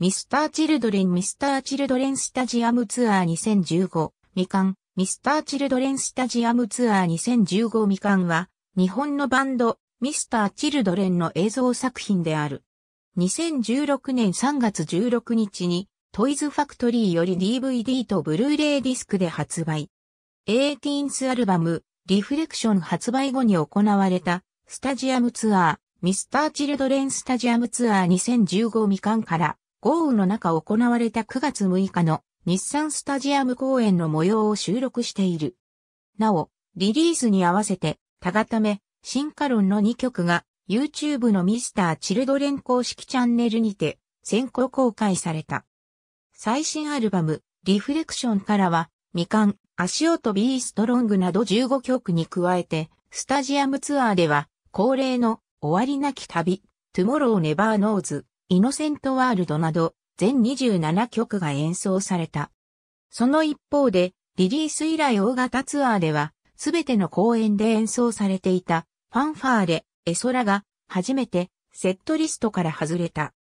ミスターチルドレンミスターチルドレンスタジアムツアー2015みかんミスターチルドレンスタジアムツアー2015みかんは日本のバンドミスターチルドレンの映像作品である。2016年3月16日にトイズファクトリーより DVD とブルーレイディスクで発売。エティーン h アルバムリフレクション発売後に行われたスタジアムツアーミスターチルドレンスタジアムツアー2015みかんから豪雨の中行われた9月6日の日産スタジアム公演の模様を収録している。なお、リリースに合わせて、たがため、進化論の2曲が YouTube のミスターチルドレン公式チャンネルにて先行公開された。最新アルバム、リフレクションからは、未完、足音ビーストロングなど15曲に加えて、スタジアムツアーでは、恒例の終わりなき旅、トゥモローネバーノーズ、イノセントワールドなど全27曲が演奏された。その一方で、リリース以来大型ツアーでは、すべての公演で演奏されていたファンファーレ、エソラが初めてセットリストから外れた。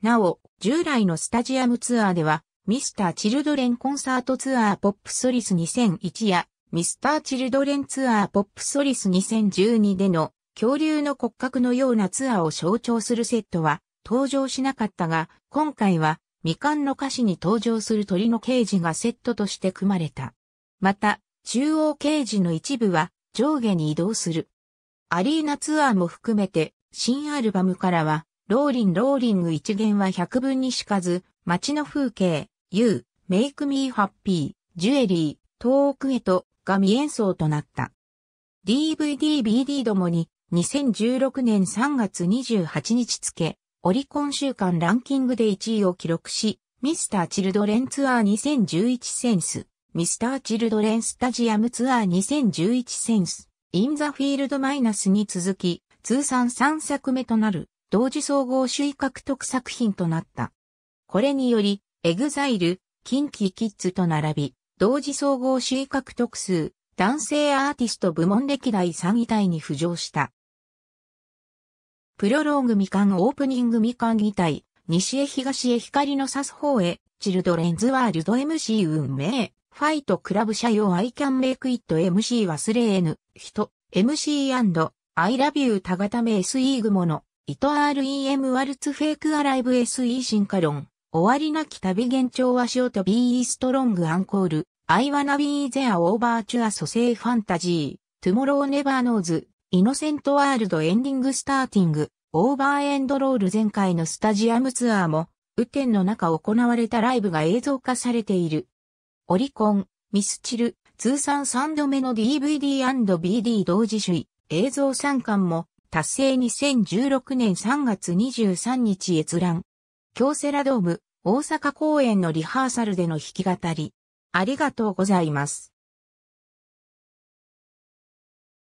なお、従来のスタジアムツアーでは、ミスター・チルドレンコンサートツアーポップソリス2001や、ミスター・チルドレンツアーポップソリス2012での恐竜の骨格のようなツアーを象徴するセットは登場しなかったが、今回は未完の歌詞に登場する鳥の刑事がセットとして組まれた。また、中央刑事の一部は上下に移動する。アリーナツアーも含めて、新アルバムからは、ローリンローリング一元は百分にしかず、街の風景、You, Make Me Happy, ジュエリー、遠くへと、が未演奏となった。DVD、BD どもに、2016年3月28日付、オリコン週間ランキングで1位を記録し、ミスターチルドレンツアー2011センス、ミスターチルドレンスタジアムツアー2011センス、インザフィールドマイナスに続き、通算3作目となる、同時総合首位獲得作品となった。これにより、エグザイル、キンキキッズと並び、同時総合首位獲得数、男性アーティスト部門歴代3位台に浮上した。プロローグ未完オープニング未完議体、西へ東へ光の差す方へ、チルドレンズワールド MC 運命、ファイトクラブ社用 I can make it MC 忘れえぬ、人、MC& I love you たがため SE グモの、糸 REM ワルツフェイクアライブ SE 進化論、終わりなき旅幻聴はショート BE ストロングアンコール、I wanna be there over t 蘇生ファンタジー、tomorrow never knows イノセントワールドエンディングスターティング、オーバーエンドロール前回のスタジアムツアーも、雨天の中行われたライブが映像化されている。オリコン、ミスチル、通算3度目の DVD&BD 同時首位、映像参観も、達成2016年3月23日閲覧。京セラドーム、大阪公演のリハーサルでの弾き語り。ありがとうございます。